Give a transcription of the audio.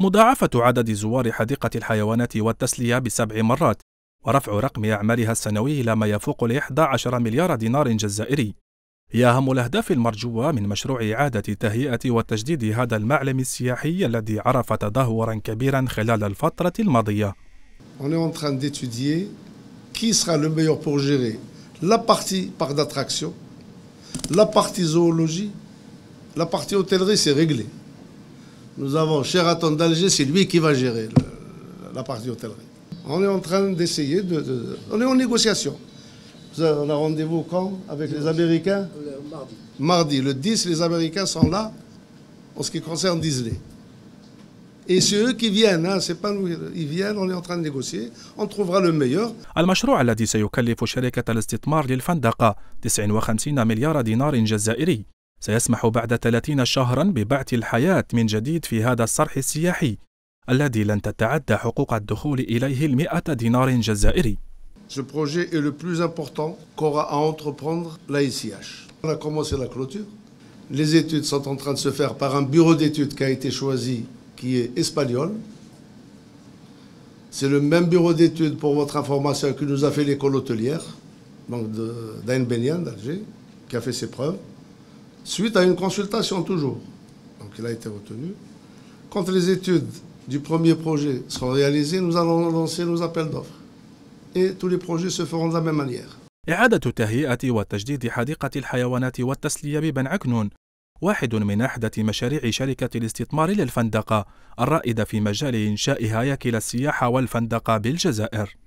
مضاعفة عدد زوار حديقة الحيوانات والتسلية بسبع مرات ورفع رقم أعمالها السنوي إلى ما يفوق ال 11 مليار دينار جزائري هي أهم الأهداف المرجوة من مشروع إعادة تهيئة وتجديد هذا المعلم السياحي الذي عرف تدهورا كبيرا خلال الفترة الماضية. On est en train d'étudier qui sera le meilleur pour gérer la partie parc d'attraction La partie zoologie, la partie hôtellerie, c'est réglé. Nous avons Sheraton d'Alger, c'est lui qui va gérer la partie hôtellerie. On est en train d'essayer de, On est en négociation. On a rendez-vous quand Avec les Américains Mardi. Mardi, le 10, les Américains sont là en ce qui concerne Disney. Et c'est eux qui viennent, hein, c'est pas nous. Ils viennent, on est en train de négocier, on trouvera le meilleur. المشروع الذي سيكلف شركة الاستثمار للفندقة 59 مليار دينار جزائري سيسمح بعد 30 شهرا ببعث الحياة من جديد في هذا الصرح السياحي الذي لن تتعدى حقوق الدخول إليه المئة دينار جزائري. Ce projet est le plus important qu'aura à entreprendre l'AICH. On a commencé la clôture. Les études sont en train de se faire par un bureau d'études qui a été choisi qui est espagnol. C'est le même bureau d'études pour votre information que nous a fait l'école hôtelière, donc d'Ain d'Alger, qui a fait ses preuves, suite à une consultation toujours. Donc il a été retenu. Quand les études du premier projet seront réalisées, nous allons lancer nos appels d'offres. Et tous les projets se feront de la même manière. إعادة واحد من أحدث مشاريع شركة الاستثمار للفندقة الرائدة في مجال إنشاء هياكل السياحة والفندقة بالجزائر